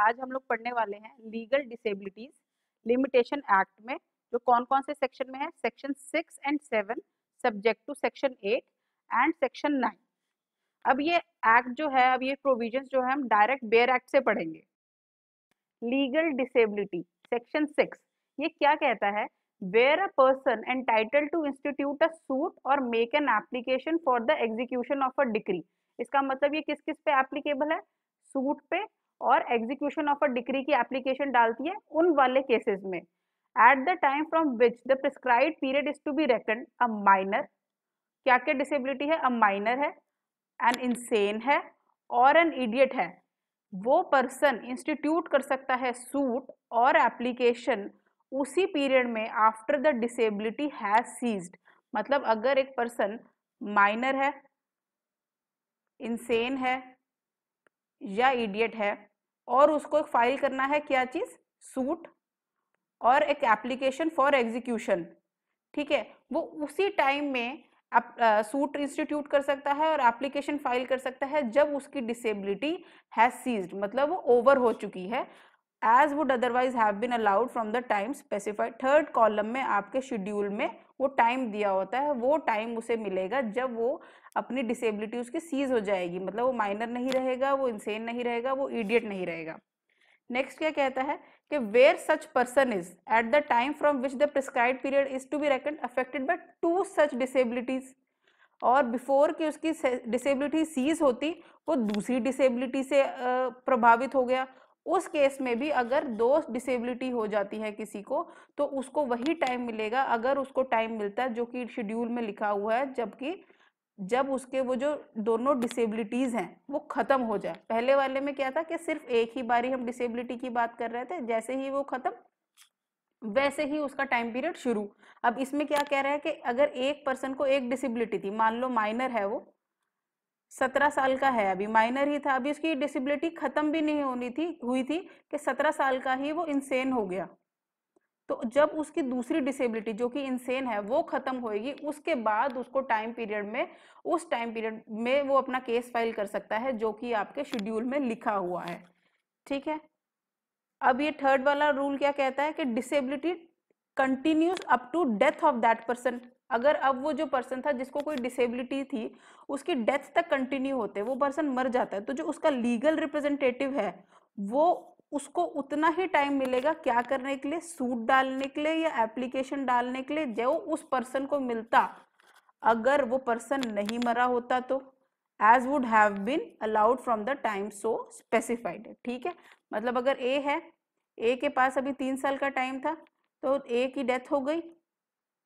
आज हम लोग पढ़ने वाले हैं लीगल डिसेबिलिटीज लिमिटेशन एक्ट में जो कौन कौन से सेक्शन में है section six and seven subject to section eight and section nine अब ये एक्ट जो है अब ये प्रोविजन जो है हम डायरेक्ट बेयर एक्ट से पढ़ेंगे लीगल डिसेबिलिटी सेक्शन सिक्स ये क्या कहता है where a person entitle to institute a suit और make an application for the execution of a decree इसका मतलब ये किस किस पे एप्लीकेबल है सूट पे और एग्जीक्यूशन ऑफ अ डिक्री की एप्लीकेशन डालती है उन वाले केसेस में at the time from which the prescribe period is to be reckon a minor क्या क्या डिसेबिलिटी है अ माइनर है एन इंसेन है और एन इडियट है वो पर्सन इंस्टीट्यूट कर सकता है सूट और एप्लीकेशन उसी पीरियड में after the disability has ceased मतलब अगर एक पर्सन माइनर है इंसेन है या इडियट है और उसको फाइल करना है क्या चीज़ सूट और एक एप्लीकेशन फॉर एग्जीक्यूशन ठीक है वो उसी टाइम में सूट इंस्टीट्यूट कर सकता है और एप्लीकेशन फाइल कर सकता है जब उसकी डिसेबिलिटी हैज सीज्ड मतलब वो ओवर हो चुकी है as would otherwise have been allowed from the time specified third column में आपके शेड्यूल में वो टाइम दिया होता है वो टाइम उसे मिलेगा जब वो अपनी डिसेबिलिटी उसकी सीज हो जाएगी मतलब वो माइनर नहीं रहेगा वो इंसेन नहीं रहेगा वो इडियट नहीं रहेगा नेक्स्ट क्या कहता है कि where such person is at the time from which the prescribe period is to be reckoned affected by two such disabilities और बिफोर कि उसकी डिसेबिलिटी सीज होती वो दूसरी डिसेबिलिटी से प्रभावित हो गया उस केस में भी अगर दो डिसेबिलिटी हो जाती है किसी को तो उसको वही टाइम मिलेगा अगर उसको टाइम मिलता है जो कि शेड्यूल में लिखा हुआ है जबकि जब उसके वो जो दोनों डिसेबिलिटीज़ हैं वो ख़त्म हो जाए पहले वाले में क्या था कि सिर्फ एक ही बारी हम डिसेबिलिटी की बात कर रहे थे जैसे ही वो ख़त्म वैसे ही उसका टाइम पीरियड शुरू अब इसमें क्या कह रहा है कि अगर एक पर्सन को एक डिसेबिलिटी थी मान लो माइनर है वो सत्रह साल का है अभी माइनर ही था अभी उसकी डिसेबिलिटी खत्म भी नहीं होनी थी हुई थी कि सत्रह साल का ही वो इंसेन हो गया तो जब उसकी दूसरी डिसेबिलिटी जो कि इंसेन है वो खत्म होएगी उसके बाद उसको टाइम पीरियड में उस टाइम पीरियड में वो अपना केस फाइल कर सकता है जो कि आपके शेड्यूल में लिखा हुआ है ठीक है अब ये थर्ड वाला रूल क्या कहता है कि disability continues up to death of that person अगर अब वो जो पर्सन था जिसको कोई डिसेबिलिटी थी उसकी डेथ तक कंटिन्यू होते वो पर्सन मर जाता है तो जो उसका लीगल रिप्रेजेंटेटिव है वो उसको उतना ही टाइम मिलेगा क्या करने के लिए सूट डालने के लिए या एप्लीकेशन डालने के लिए जो उस पर्सन को मिलता अगर वो पर्सन नहीं मरा होता तो as would have been allowed from the time so specified ठीक है मतलब अगर ए है ए के पास अभी तीन साल का टाइम था तो ए की डेथ हो गई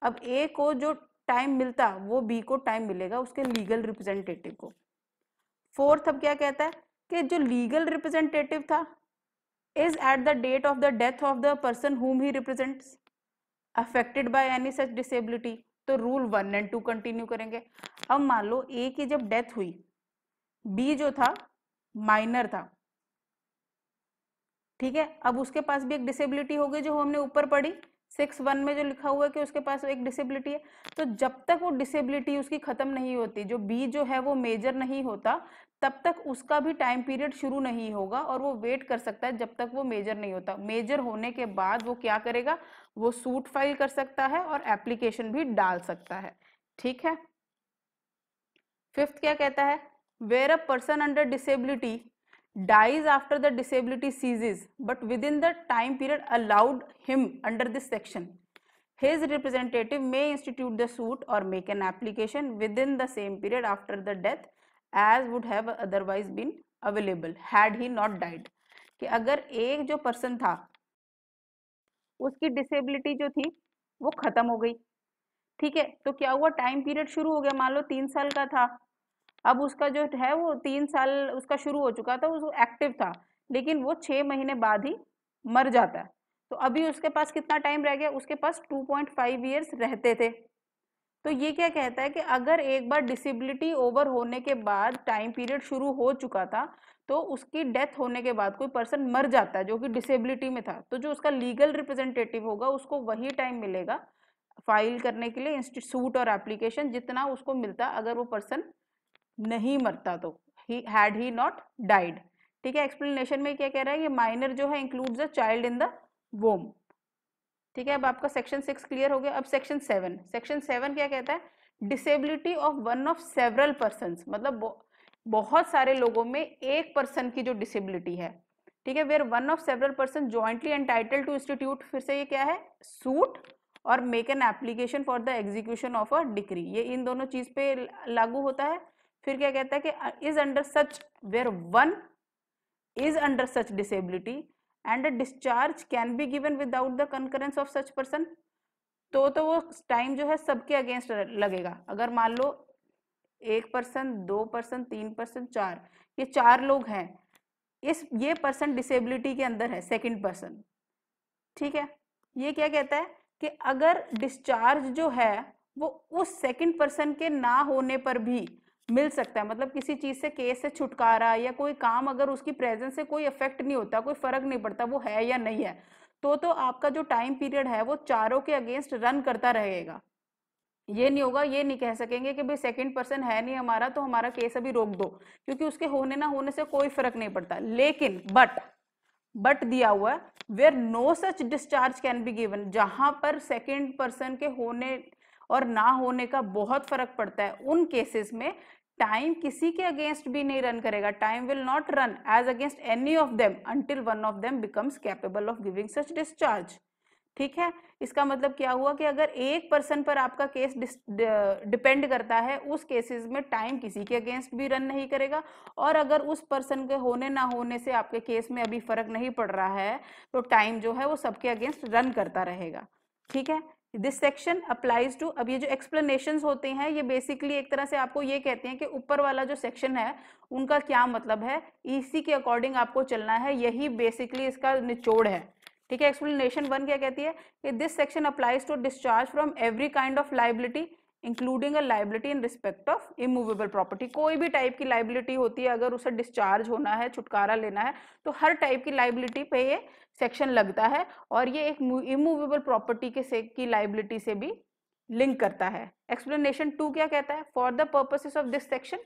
अब ए को जो टाइम मिलता वो बी को टाइम मिलेगा उसके लीगल रिप्रेजेंटेटिव को फोर्थ अब क्या कहता है कि जो लीगल रिप्रेजेंटेटिव था is at the date of the death of the person whom he represent affected by any such disability तो rule one and two continue करेंगे अब मान लो ए की जब डेथ हुई बी जो था माइनर था ठीक है अब उसके पास भी एक डिसेबिलिटी हो गई जो हमने ऊपर पढ़ी सिक्स वन में जो लिखा हुआ है कि उसके पास एक डिसेबिलिटी है तो जब तक वो डिसेबिलिटी उसकी खत्म नहीं होती जो बी जो है वो मेजर नहीं होता तब तक उसका भी टाइम पीरियड शुरू नहीं होगा और वो वेट कर सकता है जब तक वो मेजर नहीं होता मेजर होने के बाद वो क्या करेगा वो सूट फाइल कर सकता है और एप्लीकेशन भी डाल सकता है ठीक है फिफ्थ क्या कहता है where a person under disability dies after the disability ceases but within the time period allowed him under this section his representative may institute the suit or make an application within the same period after the death as would have otherwise been available had he not died कि अगर एक जो person था उसकी disability जो थी वो ख़त्म हो गई ठीक है तो क्या हुआ टाइम पीरियड शुरू हो गया मान लो तीन साल का था अब उसका जो है वो तीन साल उसका शुरू हो चुका था वो एक्टिव था लेकिन वो छः महीने बाद ही मर जाता है तो अभी उसके पास कितना टाइम रह गया उसके पास 2.5 पॉइंट ईयर्स रहते थे तो ये क्या कहता है कि अगर एक बार डिसेबिलिटी ओवर होने के बाद टाइम पीरियड शुरू हो चुका था तो उसकी डेथ होने के बाद कोई पर्सन मर जाता है जो कि डिसेबिलिटी में था तो जो उसका लीगल रिप्रेजेंटेटिव होगा उसको वही टाइम मिलेगा फाइल करने के लिए इंस्टीट्यूट और एप्लीकेशन जितना उसको मिलता अगर वो पर्सन नहीं मरता तो ही हैड ही नॉट डाइड ठीक है एक्सप्लेनेशन में क्या कह रहा है ये माइनर जो है includes a child in the womb ठीक है अब आपका सेक्शन सिक्स क्लियर हो गया अब सेक्शन सेवन सेक्शन सेवन क्या कहता है disability of one of several person मतलब बहुत सारे लोगों में एक पर्सन की जो डिसेबिलिटी है ठीक है where one of several person jointly entitle to institute फिर से ये क्या है सूट और make an application for the execution of a decree ये इन दोनों चीज़ पे लागू होता है फिर क्या कहता है कि is under such where one is under such disability and a discharge can be given without the concurrence of such person तो तो वो टाइम जो है सबके अगेंस्ट लगेगा अगर मान लो एक पर्सन दो पर्सन तीन पर्सन चार ये चार लोग हैं इस ये पर्सन डिसेबिलिटी के अंदर है सेकंड पर्सन ठीक है ये क्या कहता है कि अगर डिस्चार्ज जो है वो उस सेकंड पर्सन के ना होने पर भी मिल सकता है मतलब किसी चीज़ से केस से छुटकारा या कोई काम अगर उसकी प्रेजेंस से कोई इफेक्ट नहीं होता कोई फ़र्क नहीं पड़ता वो है या नहीं है तो तो आपका जो टाइम पीरियड है वो चारों के अगेंस्ट रन करता रहेगा ये नहीं होगा ये नहीं कह सकेंगे कि भाई सेकंड पर्सन है नहीं हमारा तो हमारा केस अभी रोक दो क्योंकि उसके होने ना होने से कोई फर्क नहीं पड़ता लेकिन बट बट दिया हुआ है where no such discharge can be given जहां पर सेकेंड पर्सन के होने और ना होने का बहुत फर्क पड़ता है उन केसेस में टाइम किसी के अगेंस्ट भी नहीं रन करेगा time will not run as against any of them until one of them becomes capable of giving such discharge ठीक है इसका मतलब क्या हुआ कि अगर एक पर्सन पर आपका केस डिपेंड करता है उस केसेस में टाइम किसी के अगेंस्ट भी रन नहीं करेगा और अगर उस पर्सन के होने ना होने से आपके केस में अभी फर्क नहीं पड़ रहा है तो टाइम जो है वो सबके अगेंस्ट रन करता रहेगा ठीक है दिस सेक्शन अप्लाइज टू अब ये जो एक्सप्लेनेशन होते हैं ये बेसिकली एक तरह से आपको ये कहते हैं कि ऊपर वाला जो सेक्शन है उनका क्या मतलब है इसी के अकॉर्डिंग आपको चलना है यही बेसिकली इसका निचोड़ है ठीक है एक्सप्लेनेशन वन क्या कहती है कि this section applies to discharge from every kind of liability including a liability in respect of immovable property कोई भी टाइप की लाइबिलिटी होती है अगर उसे डिस्चार्ज होना है छुटकारा लेना है तो हर टाइप की लाइबिलिटी पे ये सेक्शन लगता है और ये एक इमूवेबल प्रॉपर्टी के से की लाइबिलिटी से भी लिंक करता है एक्सप्लेनेशन टू क्या कहता है for the purposes of this section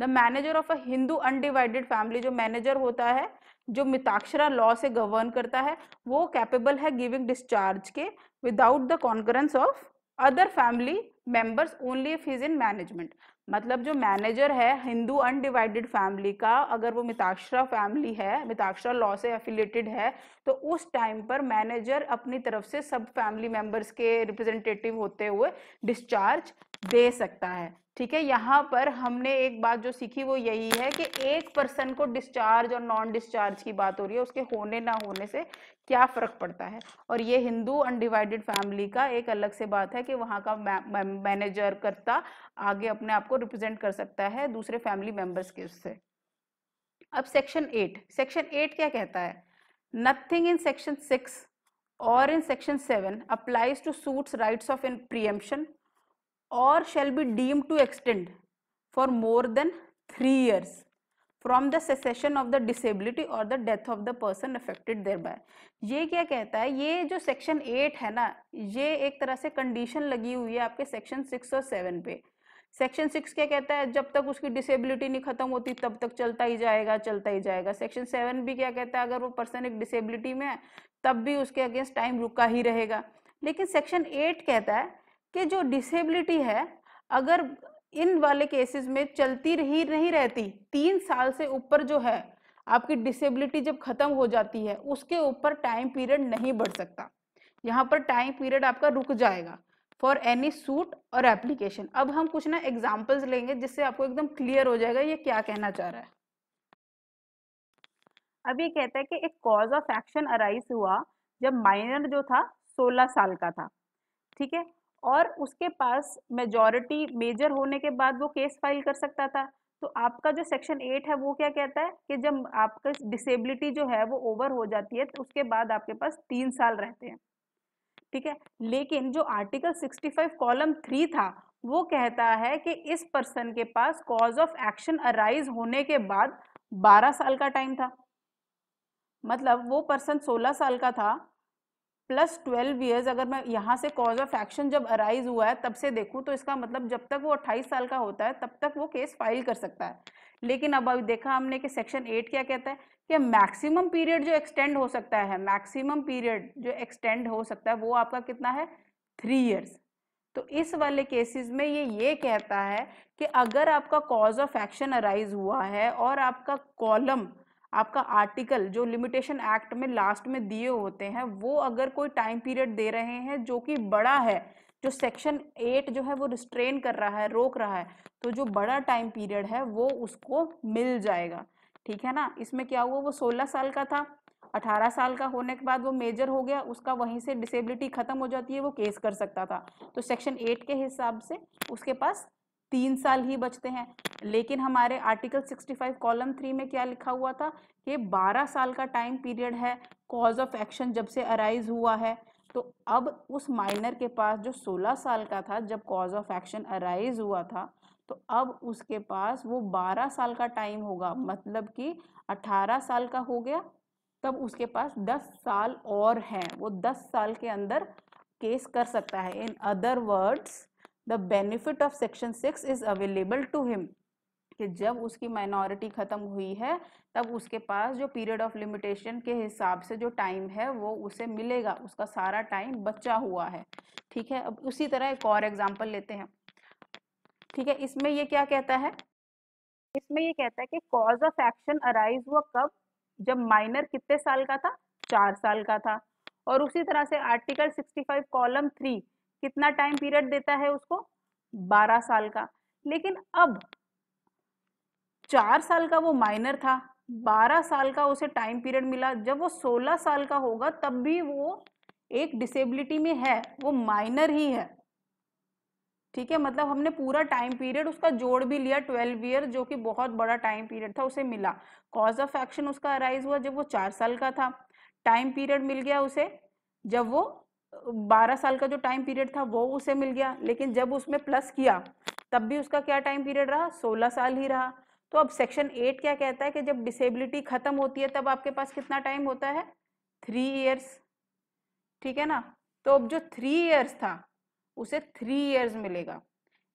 the manager of a Hindu undivided family जो मैनेजर होता है जो मिताक्षरा लॉ से गवर्न करता है वो कैपेबल है गिविंग डिस्चार्ज के without the concurrence of other family members only if is in management मतलब जो मैनेजर है हिंदू अनडिवाइडेड फैमिली का अगर वो मिताक्षरा फैमिली है मिताक्षरा लॉ से एफिलेटेड है तो उस टाइम पर मैनेजर अपनी तरफ से सब फैमिली मेंबर्स के रिप्रेजेंटेटिव होते हुए डिस्चार्ज दे सकता है ठीक है यहाँ पर हमने एक बात जो सीखी वो यही है कि एक पर्सन को डिस्चार्ज और नॉन डिस्चार्ज की बात हो रही है उसके होने ना होने से क्या फ़र्क पड़ता है और ये हिंदू अनडिवाइडेड फैमिली का एक अलग से बात है कि वहाँ का मैनेजर करता आगे अपने आप को रिप्रेजेंट कर सकता है दूसरे फैमिली मेम्बर्स के उससे अब सेक्शन एट सेक्शन एट क्या कहता है नथिंग इन सेक्शन सिक्स और in section seven applies to suits rights of in preemption और shall be deem to extend for more than three years from the cessation of the disability और the death of the person affected thereby ये क्या कहता है ये जो section eight है ना ये एक तरह से कंडीशन लगी हुई है आपके सेक्शन सिक्स और सेवन पे सेक्शन सिक्स क्या कहता है जब तक उसकी डिसेबिलिटी नहीं खत्म होती तब तक चलता ही जाएगा चलता ही जाएगा सेक्शन सेवन भी क्या कहता है अगर वो पर्सन एक डिसेबिलिटी में है तब भी उसके अगेंस्ट टाइम रुका ही रहेगा लेकिन सेक्शन एट कहता है कि जो डिसेबिलिटी है अगर इन वाले केसेस में चलती रही नहीं रहती तीन साल से ऊपर जो है आपकी डिसेबिलिटी जब खत्म हो जाती है उसके ऊपर टाइम पीरियड नहीं बढ़ सकता यहाँ पर टाइम पीरियड आपका रुक जाएगा फॉर एनी सूट और एप्लीकेशन अब हम कुछ ना एग्जाम्पल्स लेंगे जिससे आपको एकदम क्लियर हो जाएगा ये क्या कहना चाह रहा है अब ये कहता है कि एक कॉज ऑफ एक्शन अराइज हुआ जब माइनर जो था 16 साल का था ठीक है और उसके पास मेजोरिटी मेजर होने के बाद वो केस फाइल कर सकता था तो आपका जो सेक्शन एट है वो क्या कहता है कि जब आपका डिसेबिलिटी जो है वो ओवर हो जाती है तो उसके बाद आपके पास तीन साल रहते हैं ठीक है लेकिन जो आर्टिकल 65 कॉलम थ्री था वो कहता है कि इस पर्सन के पास कॉज ऑफ एक्शन अराइज होने के बाद 12 साल का टाइम था मतलब वो पर्सन 16 साल का था प्लस ट्वेल्व ईयर्स अगर मैं यहाँ से कॉज ऑफ एक्शन जब अराइज हुआ है तब से देखूँ तो इसका मतलब जब तक वो अट्ठाईस साल का होता है तब तक वो केस फाइल कर सकता है लेकिन अब अभी देखा हमने कि सेक्शन एट क्या कहता है कि मैक्सिमम पीरियड जो एक्सटेंड हो सकता है मैक्सिमम पीरियड जो एक्सटेंड हो सकता है वो आपका कितना है थ्री ईयर्स तो इस वाले केसेस में ये ये कहता है कि अगर आपका कॉज ऑफ एक्शन अराइज हुआ है और आपका कॉलम आपका आर्टिकल जो लिमिटेशन एक्ट में लास्ट में दिए होते हैं वो अगर कोई टाइम पीरियड दे रहे हैं जो कि बड़ा है जो सेक्शन एट जो है वो रिस्ट्रेन कर रहा है रोक रहा है तो जो बड़ा टाइम पीरियड है वो उसको मिल जाएगा ठीक है ना इसमें क्या हुआ वो सोलह साल का था अठारह साल का होने के बाद वो मेजर हो गया उसका वहीं से डिसेबिलिटी खत्म हो जाती है वो केस कर सकता था तो सेक्शन एट के हिसाब से उसके पास तीन साल ही बचते हैं लेकिन हमारे आर्टिकल 65 कॉलम थ्री में क्या लिखा हुआ था कि 12 साल का टाइम पीरियड है कॉज ऑफ एक्शन जब से अराइज हुआ है तो अब उस माइनर के पास जो 16 साल का था जब कॉज ऑफ एक्शन अराइज हुआ था तो अब उसके पास वो 12 साल का टाइम होगा मतलब कि 18 साल का हो गया तब उसके पास 10 साल और हैं वो 10 साल के अंदर केस कर सकता है in other words the benefit of section six is available to him कि जब उसकी माइनॉरिटी ख़त्म हुई है तब उसके पास जो पीरियड ऑफ लिमिटेशन के हिसाब से जो टाइम है वो उसे मिलेगा उसका सारा टाइम बचा हुआ है ठीक है अब उसी तरह एक और एग्जाम्पल लेते हैं ठीक है इसमें ये क्या कहता है इसमें ये कहता है कि कॉज ऑफ एक्शन अराइज हुआ कब जब माइनर कितने साल का था चार साल का था और उसी तरह से आर्टिकल फाइव कॉलम थ्री कितना टाइम पीरियड देता है उसको बारह साल का लेकिन अब चार साल का वो माइनर था बारह साल का उसे टाइम पीरियड मिला जब वो सोलह साल का होगा तब भी वो एक डिसेबिलिटी में है वो माइनर ही है ठीक है मतलब हमने पूरा टाइम पीरियड उसका जोड़ भी लिया ट्वेल्व ईयर जो कि बहुत बड़ा टाइम पीरियड था उसे मिला कॉज ऑफ एक्शन उसका अराइज हुआ जब वो चार साल का था टाइम पीरियड मिल गया उसे जब वो बारह साल का जो टाइम पीरियड था वो उसे मिल गया लेकिन जब उसमें प्लस किया तब भी उसका क्या टाइम पीरियड रहा सोलह साल ही रहा तो अब सेक्शन एट क्या कहता है कि जब डिसेबिलिटी ख़त्म होती है तब आपके पास कितना टाइम होता है थ्री ईयर्स ठीक है ना तो अब जो थ्री ईयर्स था उसे थ्री ईयर्स मिलेगा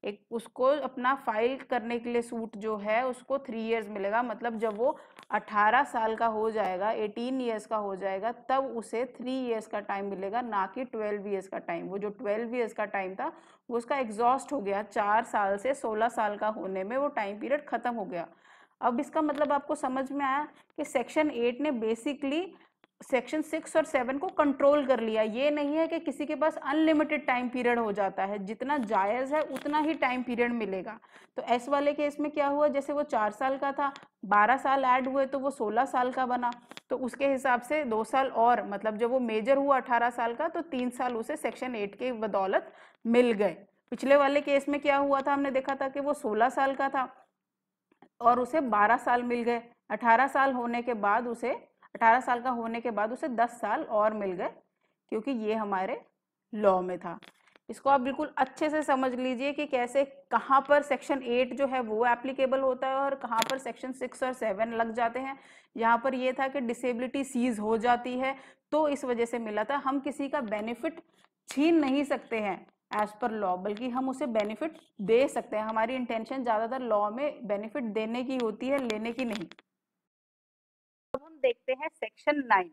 एक उसको अपना फाइल करने के लिए सूट जो है उसको थ्री ईयर्स मिलेगा मतलब जब वो 18 साल का हो जाएगा 18 ईयर्स का हो जाएगा तब उसे थ्री ईयर्स का टाइम मिलेगा ना कि 12 ईयर्स का टाइम वो जो 12 ईयर्स का टाइम था वो उसका एग्जॉस्ट हो गया चार साल से 16 साल का होने में वो टाइम पीरियड ख़त्म हो गया अब इसका मतलब आपको समझ में आया कि सेक्शन एट ने बेसिकली सेक्शन सिक्स और सेवन को कंट्रोल कर लिया ये नहीं है कि किसी के पास अनलिमिटेड टाइम पीरियड हो जाता है जितना जायज़ है उतना ही टाइम पीरियड मिलेगा तो एस वाले केस में क्या हुआ जैसे वो चार साल का था बारह साल ऐड हुए तो वो सोलह साल का बना तो उसके हिसाब से दो साल और मतलब जब वो मेजर हुआ अठारह साल का तो तीन साल उसे सेक्शन एट के बदौलत मिल गए पिछले वाले केस में क्या हुआ था हमने देखा था कि वो सोलह साल का था और उसे बारह साल मिल गए अठारह साल होने के बाद उसे अठारह साल का होने के बाद उसे दस साल और मिल गए क्योंकि ये हमारे लॉ में था इसको आप बिल्कुल अच्छे से समझ लीजिए कि कैसे कहाँ पर सेक्शन एट जो है वो एप्लीकेबल होता है और कहाँ पर सेक्शन सिक्स और सेवन लग जाते हैं यहाँ पर ये था कि डिसेबिलिटी सीज हो जाती है तो इस वजह से मिला था हम किसी का बेनिफिट छीन नहीं सकते हैं एज पर लॉ बल्कि हम उसे बेनिफिट दे सकते हैं हमारी इंटेंशन ज़्यादातर लॉ में बेनिफिट देने की होती है लेने की नहीं देखते हैं सेक्शन नाइन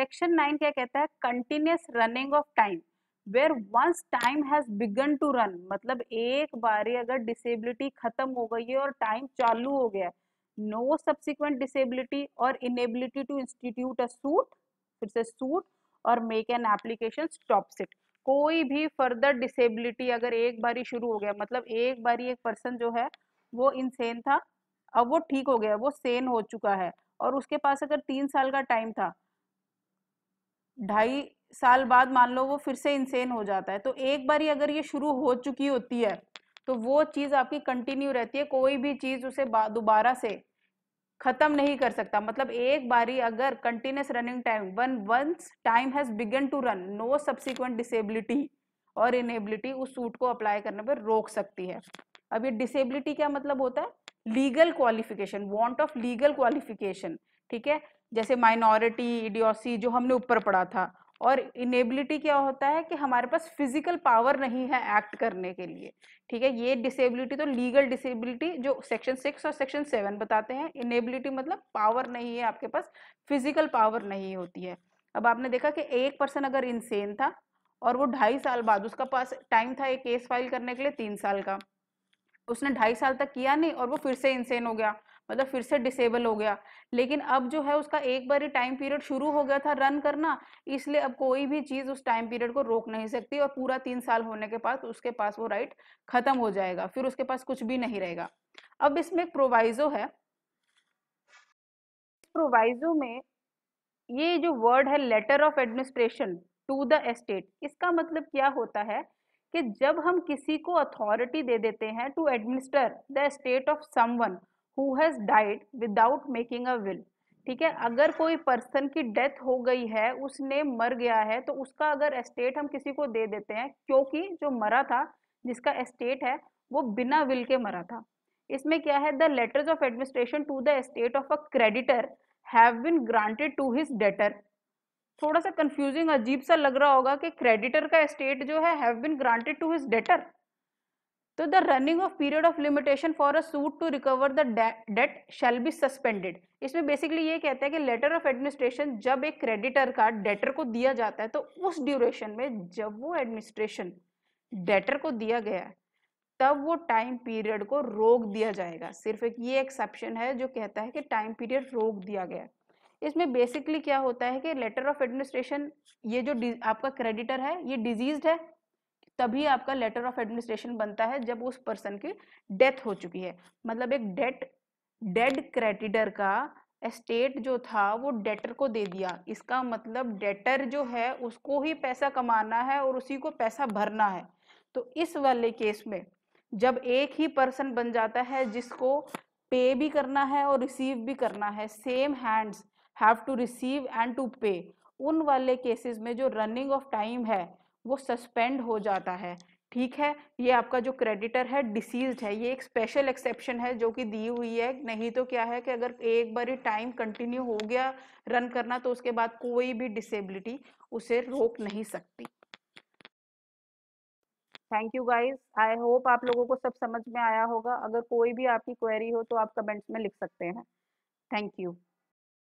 सेक्शन नाइन क्या कहता है continuous running of time where once time has begun to run मतलब एक बारी अगर डिसेबिलिटी खत्म हो गई है और टाइम चालू हो गया नो सब्सिक्वेंट डिसेबिलिटी और inability to institute a suit फिर से सूट और make an application stops it कोई भी फर्दर डिसेबिलिटी अगर एक बारी शुरू हो गया मतलब एक बारी एक पर्सन जो है वो इनसेन था अब वो ठीक हो गया वो सेन हो चुका है और उसके पास अगर तीन साल का टाइम था ढाई साल बाद मान लो वो फिर से इंसेन हो जाता है तो एक बार ही अगर ये शुरू हो चुकी होती है तो वो चीज़ आपकी कंटिन्यू रहती है कोई भी चीज़ उसे दोबारा से खत्म नहीं कर सकता मतलब एक बारी अगर continuous running time one once time has begun to run no subsequent disability और इनेबिलिटी उस सूट को अप्लाई करने पर रोक सकती है अब ये डिसेबिलिटी क्या मतलब होता है legal qualification want of legal qualification ठीक है जैसे माइनॉरिटी इडियोसी जो हमने ऊपर पढ़ा था और इनेबिलिटी क्या होता है कि हमारे पास फिजिकल पावर नहीं है एक्ट करने के लिए ठीक है ये डिसेबिलिटी तो लीगल डिसेबिलिटी जो सेक्शन सिक्स और सेक्शन सेवन बताते हैं इनेबिलिटी मतलब पावर नहीं है आपके पास फिजिकल पावर नहीं होती है अब आपने देखा कि एक पर्सन अगर इंसेन था और वो ढाई साल बाद उसका पास टाइम था एक केस फाइल करने के लिए तीन साल का उसने ढाई साल तक किया नहीं और वो फिर से इंसेन हो गया मतलब फिर से डिसेबल हो गया लेकिन अब जो है उसका एक बार ही टाइम पीरियड शुरू हो गया था रन करना इसलिए अब कोई भी चीज़ उस टाइम पीरियड को रोक नहीं सकती और पूरा तीन साल होने के बाद उसके पास वो राइट खत्म हो जाएगा फिर उसके पास कुछ भी नहीं रहेगा अब इसमें एक प्रोवाइजो है प्रोवाइजो में ये जो वर्ड है letter of administration to the estate इसका मतलब क्या होता है कि जब हम किसी को अथॉरिटी दे देते हैं to administer the estate of someone who has died without making a will ठीक है अगर कोई पर्सन की डेथ हो गई है उसने मर गया है तो उसका अगर एस्टेट हम किसी को दे देते हैं क्योंकि जो मरा था जिसका एस्टेट है वो बिना विल के मरा था इसमें क्या है the letters of administration to the estate of a creditor have been granted to his debtor थोड़ा सा कंफ्यूजिंग अजीब सा लग रहा होगा कि क्रेडिटर का एस्टेट जो है have been granted to his debtor तो the running of period of limitation for a suit to recover the debt shall be suspended इसमें बेसिकली ये कहता है कि लेटर ऑफ एडमिनिस्ट्रेशन जब एक क्रेडिटर का डेटर को दिया जाता है तो उस ड्यूरेशन में जब वो एडमिनिस्ट्रेशन डेटर को दिया गया है तब वो टाइम पीरियड को रोक दिया जाएगा सिर्फ एक ये एक्सेप्शन है जो कहता है कि टाइम पीरियड रोक दिया गया है इसमें बेसिकली क्या होता है कि लेटर ऑफ एडमिनिस्ट्रेशन ये जो आपका क्रेडिटर है ये डिजीज है तभी आपका लेटर ऑफ एडमिनिस्ट्रेशन बनता है जब उस पर्सन की डेथ हो चुकी है मतलब एक डेट डेड क्रेडिटर का एस्टेट जो था वो डेटर को दे दिया इसका मतलब डेटर जो है उसको ही पैसा कमाना है और उसी को पैसा भरना है तो इस वाले केस में जब एक ही पर्सन बन जाता है जिसको पे भी करना है और रिसीव भी करना है same hands have to receive and to pay उन वाले केसेस में जो रनिंग ऑफ टाइम है वो सस्पेंड हो जाता है ठीक है ये आपका जो क्रेडिटर है डिसीज है ये एक स्पेशल एक्सेप्शन है जो कि दी हुई है नहीं तो क्या है कि अगर एक बार ही टाइम कंटिन्यू हो गया रन करना तो उसके बाद कोई भी डिसेबिलिटी उसे रोक नहीं सकती thank you guys I hope आप लोगों को सब समझ में आया होगा अगर कोई भी आपकी क्वेरी हो तो आप कमेंट्स में लिख सकते हैं थैंक यू